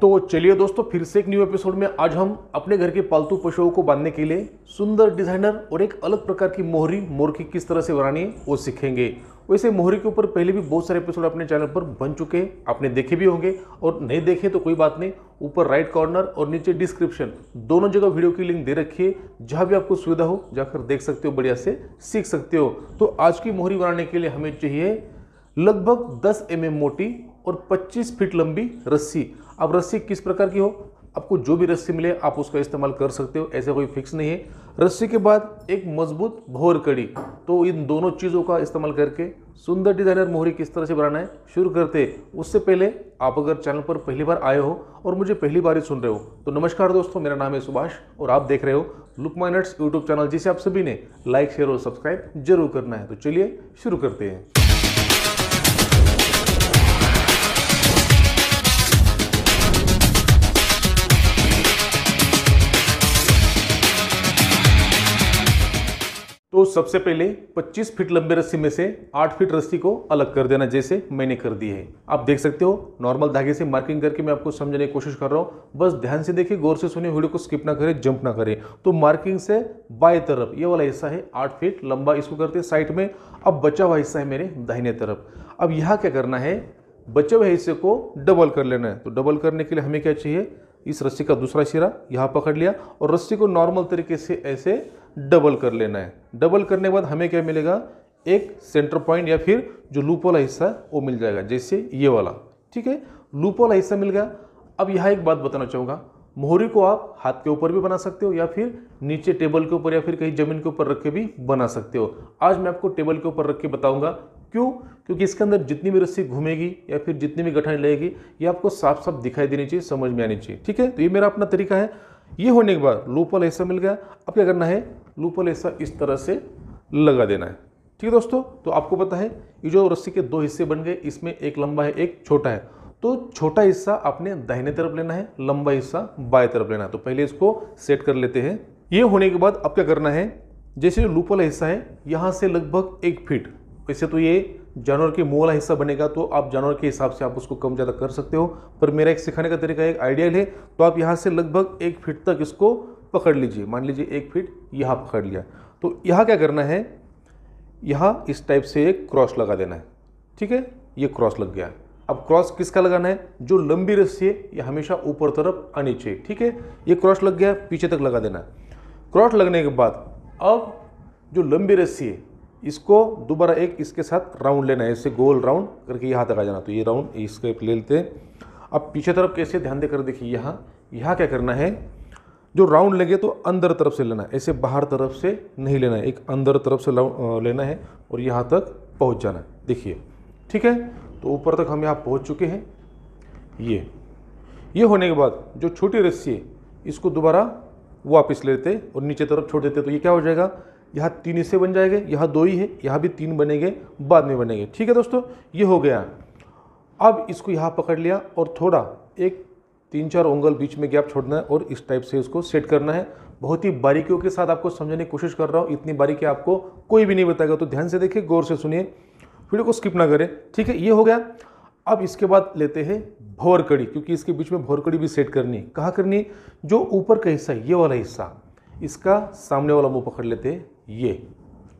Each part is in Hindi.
तो चलिए दोस्तों फिर से एक न्यू एपिसोड में आज हम अपने घर के पालतू पशुओं को बांधने के लिए सुंदर डिजाइनर और एक अलग प्रकार की मोहरी मोर की किस तरह से बनानी है वो सीखेंगे वैसे मोहरी के ऊपर पहले भी बहुत सारे एपिसोड अपने चैनल पर बन चुके हैं आपने देखे भी होंगे और नहीं देखे तो कोई बात नहीं ऊपर राइट कॉर्नर और नीचे डिस्क्रिप्शन दोनों जगह वीडियो की लिंक दे रखी है जहाँ भी आपको सुविधा हो जाकर देख सकते हो बढ़िया से सीख सकते हो तो आज की मोहरी बनाने के लिए हमें चाहिए लगभग दस एम मोटी और 25 फीट लंबी रस्सी अब रस्सी किस प्रकार की हो आपको जो भी रस्सी मिले आप उसका इस्तेमाल कर सकते हो ऐसे कोई फिक्स नहीं है रस्सी के बाद एक मजबूत भोर कड़ी तो इन दोनों चीज़ों का इस्तेमाल करके सुंदर डिज़ाइनर मोहरी किस तरह से बनाना है शुरू करते उससे पहले आप अगर चैनल पर पहली बार आए हो और मुझे पहली बार ही सुन रहे हो तो नमस्कार दोस्तों मेरा नाम है सुभाष और आप देख रहे हो लुक माइनट्स यूट्यूब चैनल जिसे आप सभी ने लाइक शेयर और सब्सक्राइब जरूर करना है तो चलिए शुरू करते हैं सबसे पहले 25 फीट लंबे रस्सी में से 8 फीट रस्सी को अलग कर देना जैसे मैंने कर दी है आप देख सकते हो नॉर्मल धागे से मार्किंग करके मैं आपको समझने की कोशिश कर रहा हूँ बस ध्यान से देखिए गौर से सुनिए वीडियो को स्किप ना करें जंप ना करें तो मार्किंग से बाएं तरफ ये वाला हिस्सा है आठ फीट लंबा इसको करते साइड में अब बचा हुआ हिस्सा है मेरे दाहिने तरफ अब यहाँ क्या करना है बचे हुए हिस्से को डबल कर लेना है तो डबल करने के लिए हमें क्या चाहिए इस रस्सी का दूसरा सिरा यहाँ पकड़ लिया और रस्सी को नॉर्मल तरीके से ऐसे डबल कर लेना है डबल करने के बाद हमें क्या मिलेगा एक सेंटर पॉइंट या फिर जो लूप वाला हिस्सा है वो मिल जाएगा जैसे ये वाला ठीक है लूप वाला हिस्सा मिल गया अब यहाँ एक बात बताना चाहूँगा मोहरी को आप हाथ के ऊपर भी बना सकते हो या फिर नीचे टेबल के ऊपर या फिर कहीं ज़मीन के ऊपर रख के भी बना सकते हो आज मैं आपको टेबल के ऊपर रख के बताऊंगा क्यों क्योंकि इसके अंदर जितनी भी रस्सी घूमेगी या फिर जितनी भी गठन लगेगी ये आपको साफ साफ दिखाई देनी चाहिए समझ में आनी चाहिए ठीक है तो ये मेरा अपना तरीका है ये होने के बाद लूपल ऐसा मिल गया अब क्या करना है लूपल ऐसा इस तरह से लगा देना है ठीक है दोस्तों तो आपको पता है ये जो रस्सी के दो हिस्से बन गए इसमें एक लंबा है एक छोटा है तो छोटा हिस्सा आपने दाहिने तरफ लेना है लंबा हिस्सा बाएं तरफ लेना है तो पहले इसको सेट कर लेते हैं ये होने के बाद अब क्या करना है जैसे जो लूपल हिस्सा है यहाँ से लगभग एक फीट वैसे तो ये जानवर के मुँह वाला हिस्सा बनेगा तो आप जानवर के हिसाब से आप उसको कम ज़्यादा कर सकते हो पर मेरा एक सिखाने का तरीका एक आइडियल है तो आप यहाँ से लगभग एक फिट तक इसको पकड़ लीजिए मान लीजिए एक फिट यहाँ पकड़ लिया तो यहाँ क्या करना है यहाँ इस टाइप से एक क्रॉस लगा देना है ठीक है ये क्रॉस लग गया अब क्रॉस किसका लगाना है जो लंबी रस्सी है ये हमेशा ऊपर तरफ आनी चाहिए ठीक है ये क्रॉस लग गया पीछे तक लगा देना है क्रॉस लगने के बाद अब जो लंबी रस्सी है इसको दोबारा एक इसके साथ राउंड लेना है इससे गोल राउंड करके यहाँ तक आ जाना तो ये राउंड इसके ले लेते हैं अब पीछे तरफ कैसे ध्यान देकर देखिए यहाँ यहाँ क्या करना है जो राउंड लेंगे तो अंदर तरफ से लेना है ऐसे बाहर तरफ से नहीं लेना है एक अंदर तरफ से लेना है और यहाँ तक पहुँच जाना है देखिए ठीक है तो ऊपर तक हम यहाँ पहुँच चुके हैं ये ये होने के बाद जो छोटी रस्सी है इसको दोबारा वापस लेते और नीचे तरफ छोड़ देते तो ये क्या हो जाएगा यहाँ तीन इससे बन जाएंगे यहाँ दो ही है यहाँ भी तीन बनेंगे बाद में बनेंगे ठीक है दोस्तों ये हो गया अब इसको यहाँ पकड़ लिया और थोड़ा एक तीन चार उंगल बीच में गैप छोड़ना है और इस टाइप से इसको सेट करना है बहुत ही बारीकियों के साथ आपको समझने की कोशिश कर रहा हूँ इतनी बारीकी आपको कोई भी नहीं बताएगा तो ध्यान से देखिए गौर से सुनिए वीडियो को स्किप ना करें ठीक है ये हो गया अब इसके बाद लेते हैं भोर कड़ी क्योंकि इसके बीच में भोर कड़ी भी सेट करनी है कहाँ करनी है जो ऊपर का हिस्सा है ये वाला हिस्सा इसका सामने वाला मुँह पकड़ लेते हैं ये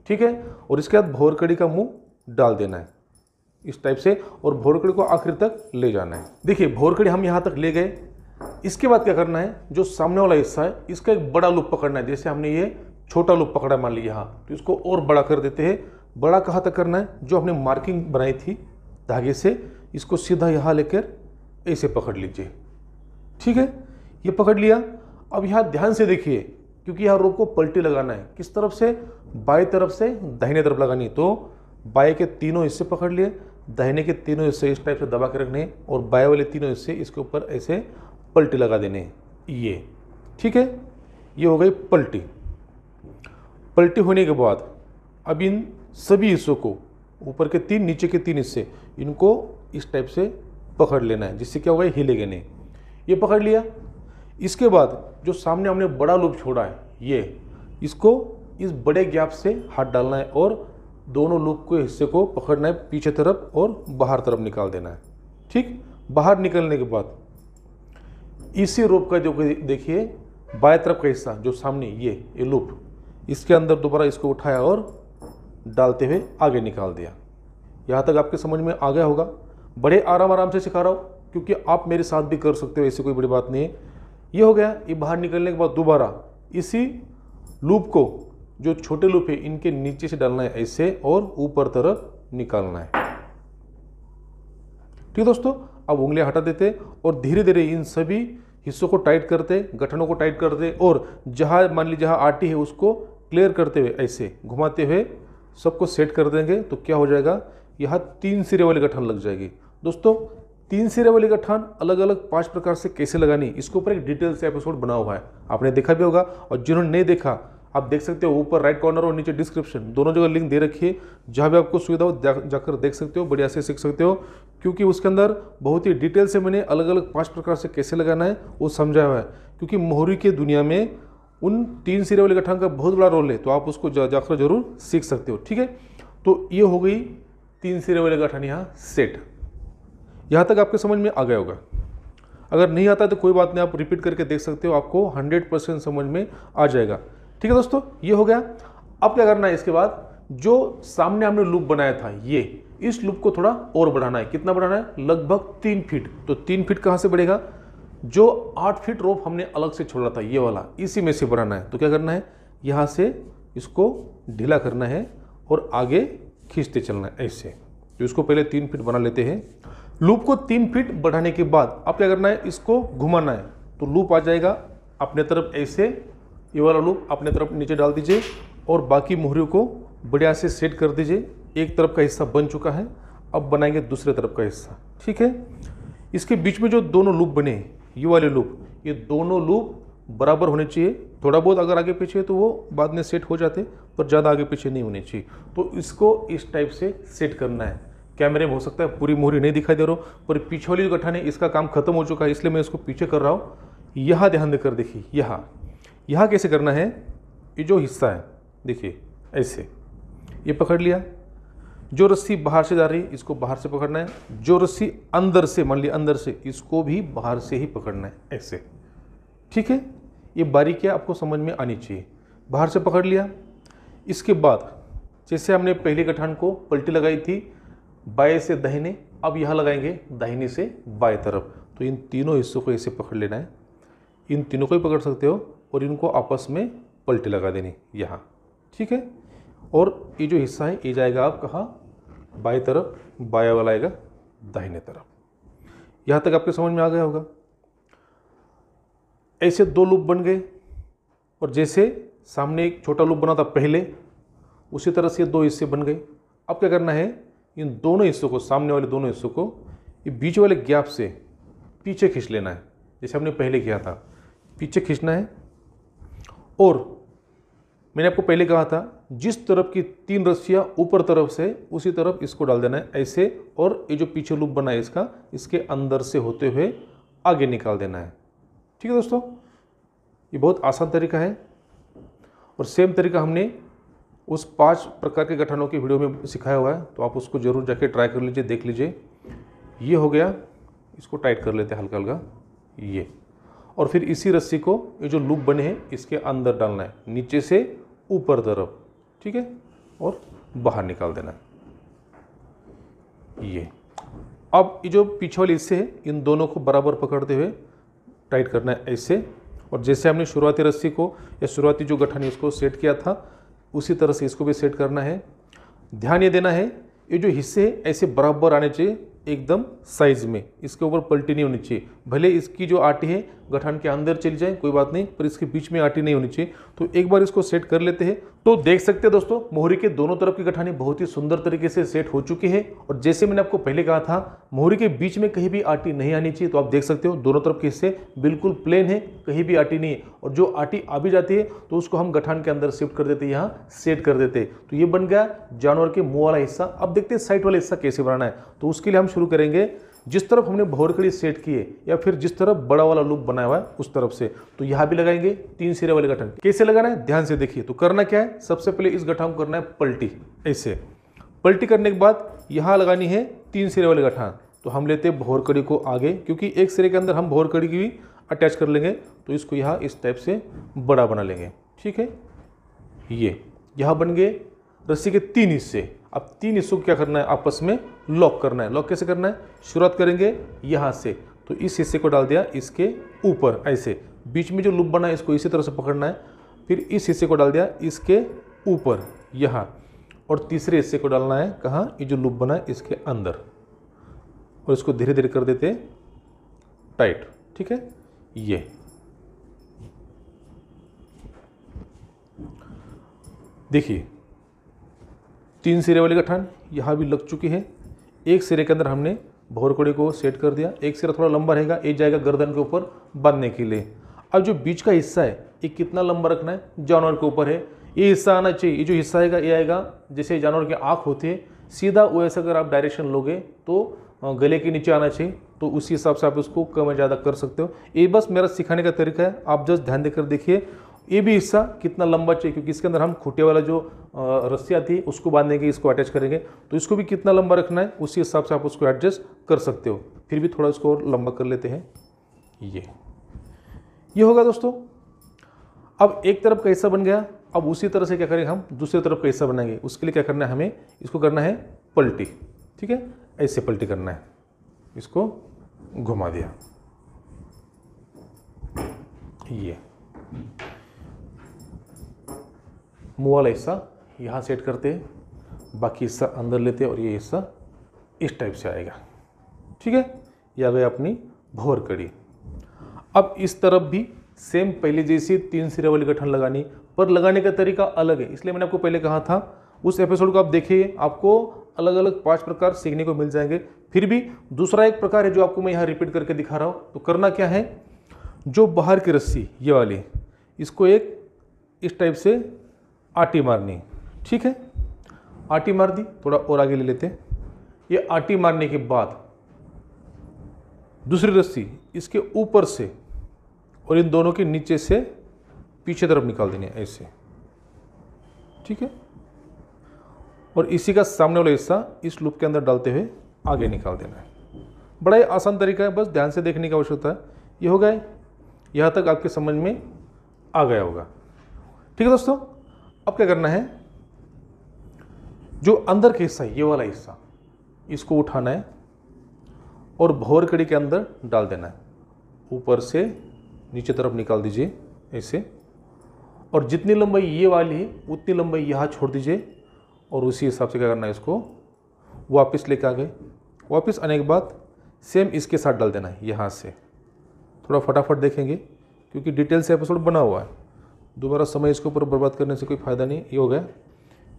ठीक है और इसके बाद भोरकड़ी का मुंह डाल देना है इस टाइप से और भोरकड़ी को आखिर तक ले जाना है देखिए भोरकड़ी हम यहाँ तक ले गए इसके बाद क्या करना है जो सामने वाला हिस्सा है इसका एक बड़ा लुप पकड़ना है जैसे हमने ये छोटा लुप पकड़ा मान लिया यहाँ तो इसको और बड़ा कर देते हैं बड़ा कहाँ तक करना है जो हमने मार्किंग बनाई थी धागे से इसको सीधा यहाँ लेकर ऐसे पकड़ लीजिए ठीक है ये पकड़ लिया अब यहाँ ध्यान से देखिए क्योंकि यहाँ रोप को पलटी लगाना है किस तरफ से बाई तरफ से दाहिने तरफ लगानी है तो बाय के तीनों हिस्से पकड़ लिए दाहिने के तीनों हिस्से इस टाइप से दबा के रखने और बाएं वाले तीनों हिस्से इसके ऊपर ऐसे पलटी लगा देने ये ठीक है ये हो गई पलटी पलटी होने के बाद अब इन सभी हिस्सों को ऊपर के तीन नीचे के तीन हिस्से इनको इस टाइप से पकड़ लेना है जिससे क्या होगा हिलेगे नहीं ये पकड़ लिया इसके बाद जो सामने हमने बड़ा लूप छोड़ा है ये इसको इस बड़े गैप से हाथ डालना है और दोनों लूप के हिस्से को पकड़ना है पीछे तरफ और बाहर तरफ निकाल देना है ठीक बाहर निकलने के बाद इसी रूप का जो देखिए बाएं तरफ का हिस्सा जो सामने ये ये लूप इसके अंदर दोबारा इसको उठाया और डालते हुए आगे निकाल दिया यहाँ तक आपके समझ में आ गया होगा बड़े आराम आराम से सिखा रहा हूँ क्योंकि आप मेरे साथ भी कर सकते हो ऐसी कोई बड़ी बात नहीं है ये हो गया ये बाहर निकलने के बाद दोबारा इसी लूप को जो छोटे लूप है इनके नीचे से डालना है ऐसे और ऊपर तरफ निकालना है ठीक है दोस्तों अब उंगलियां हटा देते और धीरे धीरे इन सभी हिस्सों को टाइट करते गठनों को टाइट करते और जहाँ मान लीजिए जहाँ आटी है उसको क्लियर करते हुए ऐसे घुमाते हुए सबको सेट कर देंगे तो क्या हो जाएगा यहाँ तीन सिरे वाली गठन लग जाएगी दोस्तों तीन सिरे वाली गठान अलग अलग पांच प्रकार से कैसे लगानी इसके ऊपर एक डिटेल से एपिसोड बना हुआ है आपने देखा भी होगा और जिन्होंने नहीं देखा आप देख सकते हो ऊपर राइट कॉर्नर और नीचे डिस्क्रिप्शन दोनों जगह लिंक दे रखिए जहाँ भी आपको सुविधा हो जाकर देख सकते हो बढ़िया से सीख सकते हो क्योंकि उसके अंदर बहुत ही डिटेल से मैंने अलग अलग पाँच प्रकार से कैसे लगाना है वो समझाया हुआ है क्योंकि मोहरी की दुनिया में उन तीन सिरे वाले गठान का बहुत बड़ा रोल है तो आप उसको जाकर जरूर सीख सकते हो ठीक है तो ये हो गई तीन सिरे वाले गठान यहाँ सेट यहाँ तक आपके समझ में आ गया होगा अगर नहीं आता है तो कोई बात नहीं आप रिपीट करके देख सकते हो आपको हंड्रेड परसेंट समझ में आ जाएगा ठीक है दोस्तों ये हो गया अब क्या करना है इसके बाद जो सामने हमने लूप बनाया था ये इस लूप को थोड़ा और बढ़ाना है कितना बढ़ाना है लगभग तीन फीट तो तीन फीट कहाँ से बढ़ेगा जो आठ फीट रोप हमने अलग से छोड़ा था ये वाला इसी में से बढ़ाना है तो क्या करना है यहाँ से इसको ढीला करना है और आगे खींचते चलना है ऐसे तो इसको पहले तीन फीट बना लेते हैं लूप को तीन फीट बढ़ाने के बाद अब क्या करना है इसको घुमाना है तो लूप आ जाएगा अपने तरफ ऐसे ये वाला लूप अपने तरफ नीचे डाल दीजिए और बाकी मोहरियों को बढ़िया से सेट कर दीजिए एक तरफ का हिस्सा बन चुका है अब बनाएंगे दूसरे तरफ का हिस्सा ठीक है इसके बीच में जो दोनों लूप बने ये वाले लूप ये दोनों लूप बराबर होने चाहिए थोड़ा बहुत अगर आगे पीछे तो वो बाद में सेट हो जाते पर ज़्यादा आगे पीछे नहीं होने चाहिए तो इसको इस टाइप से सेट करना है कैमरे में हो सकता है पूरी मोहरी नहीं दिखाई दे रहा पूरी पीछे जो गठन है इसका काम खत्म हो चुका है इसलिए मैं इसको पीछे कर रहा हूँ यहाँ ध्यान देकर देखिए यहाँ यहाँ कैसे करना है ये जो हिस्सा है देखिए ऐसे ये पकड़ लिया जो रस्सी बाहर से जा रही है इसको बाहर से पकड़ना है जो रस्सी अंदर से मान ली अंदर से इसको भी बाहर से ही पकड़ना है ऐसे ठीक है ये बारीकियाँ आपको समझ में आनी चाहिए बाहर से पकड़ लिया इसके बाद जैसे हमने पहले गठान को पलटी लगाई थी बाएं से दाहिने अब यहाँ लगाएंगे दाहिने से बाएं तरफ तो इन तीनों हिस्सों को ऐसे पकड़ लेना है इन तीनों को ही पकड़ सकते हो और इनको आपस में पलटी लगा देनी यहाँ ठीक है और ये जो हिस्सा है ये जाएगा आप कहाँ बाएं तरफ बाया वाला आएगा दाहिने तरफ यहाँ तक आपके समझ में आ गया होगा ऐसे दो लूप बन गए और जैसे सामने एक छोटा लूप बना था पहले उसी तरह से दो हिस्से बन गए अब क्या करना है इन दोनों हिस्सों को सामने वाले दोनों हिस्सों को ये बीच वाले गैप से पीछे खींच लेना है जैसे हमने पहले किया था पीछे खींचना है और मैंने आपको पहले कहा था जिस तरफ की तीन रस्सियाँ ऊपर तरफ से उसी तरफ इसको डाल देना है ऐसे और ये जो पीछे लूप बना है इसका इसके अंदर से होते हुए आगे निकाल देना है ठीक है दोस्तों ये बहुत आसान तरीका है और सेम तरीका हमने उस पांच प्रकार के गठनों की वीडियो में सिखाया हुआ है तो आप उसको ज़रूर जाके ट्राई कर लीजिए देख लीजिए ये हो गया इसको टाइट कर लेते हैं हल्का हल्का ये और फिर इसी रस्सी को ये जो लूप बने हैं इसके अंदर डालना है नीचे से ऊपर तरफ ठीक है और बाहर निकाल देना है ये अब ये जो पीछे वाले हिस्से हैं इन दोनों को बराबर पकड़ते हुए टाइट करना है ऐसे और जैसे हमने शुरुआती रस्सी को या शुरुआती जो गठन है उसको सेट किया था उसी तरह से इसको भी सेट करना है ध्यान ये देना है ये जो हिस्से हैं ऐसे बराबर आने चाहिए एकदम साइज में इसके ऊपर पलटी नहीं होनी चाहिए भले इसकी जो आटी है गठन के अंदर चली जाए कोई बात नहीं पर इसके बीच में आटी नहीं होनी चाहिए तो एक बार इसको सेट कर लेते हैं तो देख सकते हैं दोस्तों मोहरी के दोनों तरफ की गठानी बहुत ही सुंदर तरीके से सेट हो चुकी है और जैसे मैंने आपको पहले कहा था मोहरी के बीच में कहीं भी आटी नहीं आनी चाहिए तो आप देख सकते हो दोनों तरफ के हिस्से बिल्कुल प्लेन है कहीं भी आटी नहीं है और जो आटी आ भी जाती है तो उसको हम गठान के अंदर शिफ्ट कर देते यहाँ सेट कर देते तो ये बन गया जानवर के मुँह वाला हिस्सा अब देखते हैं साइड वाला हिस्सा कैसे बनाना है तो उसके लिए हम शुरू करेंगे जिस तरफ हमने कड़ी सेट किए या फिर जिस तरफ बड़ा वाला लूप बनाया हुआ है उस तरफ से तो यहाँ भी लगाएंगे तीन सिरे वाले गठन कैसे लगाना है ध्यान से देखिए तो करना क्या है सबसे पहले इस गठा को करना है पलटी ऐसे पलटी करने के बाद यहाँ लगानी है तीन सिरे वाले गठा तो हम लेते हैं भौरकड़ी को आगे क्योंकि एक सिरे के अंदर हम भौरकड़ी की भी अटैच कर लेंगे तो इसको यहाँ इस टाइप से बड़ा बना लेंगे ठीक है ये यहाँ बन गए रस्सी के तीन हिस्से अब तीन हिस्सों को क्या करना है आपस में लॉक करना है लॉक कैसे करना है शुरुआत करेंगे यहाँ से तो इस हिस्से को डाल दिया इसके ऊपर ऐसे बीच में जो लुप बना है इसको इसी तरह से पकड़ना है फिर इस हिस्से को डाल दिया इसके ऊपर यहाँ और तीसरे हिस्से को डालना है कहाँ ये जो लुप बना है इसके अंदर और इसको धीरे धीरे कर देते टाइट ठीक है ये देखिए तीन सिरे वाली गठान यहाँ भी लग चुकी है एक सिरे के अंदर हमने भोरकड़े को सेट कर दिया एक सिरा थोड़ा लंबा रहेगा एक जाएगा गर्दन के ऊपर बांधने के लिए अब जो बीच का हिस्सा है ये कितना लंबा रखना है जानवर के ऊपर है ये हिस्सा आना चाहिए ये जो हिस्सा आएगा ये आएगा जैसे जानवर की आँख होती है सीधा वैसे अगर आप डायरेक्शन लोगे तो गले के नीचे आना चाहिए तो उसी हिसाब से आप उसको कम ज़्यादा कर सकते हो ये बस मेरा सिखाने का तरीका है आप जस्ट ध्यान देकर देखिए ये भी हिस्सा कितना लंबा चाहिए क्योंकि इसके अंदर हम खूटे वाला जो रस्सी आती है उसको बांधने के इसको अटैच करेंगे तो इसको भी कितना लंबा रखना है उसी हिसाब से आप उसको एडजस्ट कर सकते हो फिर भी थोड़ा इसको और लंबा कर लेते हैं ये ये होगा दोस्तों अब एक तरफ का हिस्सा बन गया अब उसी तरह से क्या करेंगे हम दूसरी तरफ का हिस्सा बनाएंगे उसके लिए क्या करना है हमें इसको करना है पलटी ठीक है ऐसे पलटी करना है इसको घुमा दिया ये मुँह वाला हिस्सा यहाँ सेट करते हैं बाकी हिस्सा अंदर लेते हैं और ये हिस्सा इस टाइप से आएगा ठीक है या आ गया अपनी भोर कड़ी अब इस तरफ भी सेम पहले जैसी तीन सिरे वाली गठन लगानी पर लगाने का तरीका अलग है इसलिए मैंने आपको पहले कहा था उस एपिसोड को आप देखिए आपको अलग अलग पांच प्रकार सीखने को मिल जाएंगे फिर भी दूसरा एक प्रकार है जो आपको मैं यहाँ रिपीट करके दिखा रहा हूँ तो करना क्या है जो बाहर की रस्सी ये वाली इसको एक इस टाइप से आटी मारनी ठीक है आटी मार दी थोड़ा और आगे ले लेते हैं ये आटी मारने के बाद दूसरी रस्सी इसके ऊपर से और इन दोनों के नीचे से पीछे तरफ निकाल देनी है ऐसे ठीक है और इसी का सामने वाला हिस्सा इस लूप के अंदर डालते हुए आगे निकाल देना है बड़ा ही आसान तरीका है बस ध्यान से देखने की आवश्यकता है ये हो गया यहाँ तक आपके समझ में आ गया होगा ठीक है दोस्तों अब क्या करना है जो अंदर का हिस्सा है ये वाला हिस्सा इसको उठाना है और भौर कड़ी के अंदर डाल देना है ऊपर से नीचे तरफ निकाल दीजिए ऐसे और जितनी लंबाई ये वाली है उतनी लंबाई यहाँ छोड़ दीजिए और उसी हिसाब से क्या करना है इसको वापस कर आ गए वापस आने के बाद सेम इसके साथ डाल देना है यहाँ से थोड़ा फटाफट देखेंगे क्योंकि डिटेल से एपिसोड बना हुआ है दोबारा समय इसके ऊपर बर्बाद करने से कोई फ़ायदा नहीं ये हो गया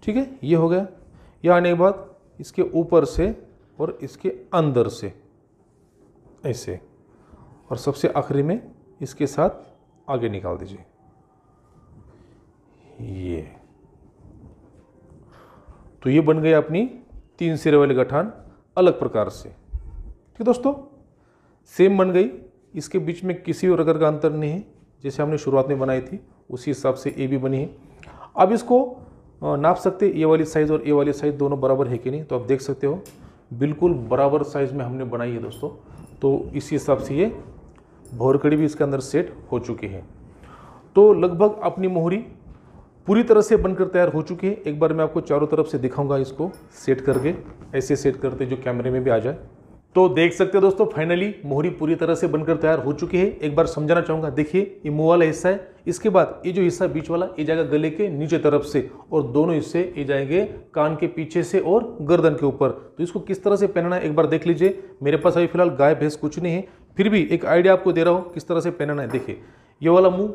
ठीक है ये हो गया ये आने के बाद इसके ऊपर से और इसके अंदर से ऐसे और सबसे आखिरी में इसके साथ आगे निकाल दीजिए ये तो ये बन गया अपनी तीन सिरे वाली गठान अलग प्रकार से ठीक है दोस्तों सेम बन गई इसके बीच में किसी और अगर का अंतर नहीं है जैसे हमने शुरुआत में बनाई थी उसी हिसाब से ए भी बनी है अब इसको नाप सकते ए वाली साइज़ और ए वाली साइज़ दोनों बराबर है कि नहीं तो आप देख सकते हो बिल्कुल बराबर साइज़ में हमने बनाई है दोस्तों तो इसी हिसाब से ये भोरकड़ी भी इसके अंदर सेट हो चुकी है तो लगभग अपनी मोहरी पूरी तरह से बनकर तैयार हो चुकी है एक बार मैं आपको चारों तरफ से दिखाऊंगा इसको सेट करके ऐसे सेट करते जो कैमरे में भी आ जाए तो देख सकते हो दोस्तों फाइनली मोहरी पूरी तरह से बनकर तैयार हो चुकी है एक बार समझाना चाहूँगा देखिए ये मुँह वाला हिस्सा है इसके बाद ये जो हिस्सा बीच वाला ये जाएगा गले के नीचे तरफ से और दोनों हिस्से ये जाएंगे कान के पीछे से और गर्दन के ऊपर तो इसको किस तरह से पहनना है एक बार देख लीजिए मेरे पास अभी फिलहाल गाय भैंस कुछ नहीं है फिर भी एक आइडिया आपको दे रहा हूँ किस तरह से पहनना है देखिए ये वाला मुँह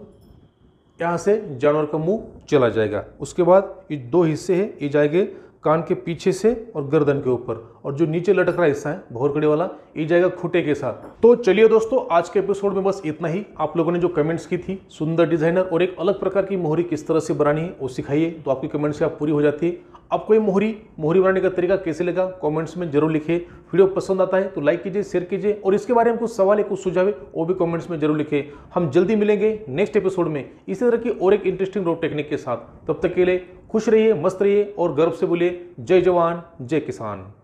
यहाँ से जानवर का मुँह चला जाएगा उसके बाद ये दो हिस्से हैं ये जाएंगे कान के पीछे से और गर्दन के ऊपर और जो नीचे लटक रहा हिस्सा है भौरकड़ी वाला ये जाएगा खुटे के साथ तो चलिए दोस्तों आज के एपिसोड में बस इतना ही आप लोगों ने जो कमेंट्स की थी सुंदर डिजाइनर और एक अलग प्रकार की मोहरी किस तरह से बनानी है वो सिखाइए तो आपकी कमेंट्स आप पूरी हो जाती है आपको ये मोहरी मोहरी बनाने का तरीका कैसे लगा कॉमेंट्स में जरूर लिखे वीडियो पसंद आता है तो लाइक कीजिए शेयर कीजिए और इसके बारे में कुछ सवाल है कुछ सुझाव है वो भी कॉमेंट्स में जरूर लिखे हम जल्दी मिलेंगे नेक्स्ट एपिसोड में इसी तरह की और एक इंटरेस्टिंग रोड टेक्निक के साथ तब तक के लिए खुश रहिए मस्त रहिए और गर्व से बोलिए जय जवान जय किसान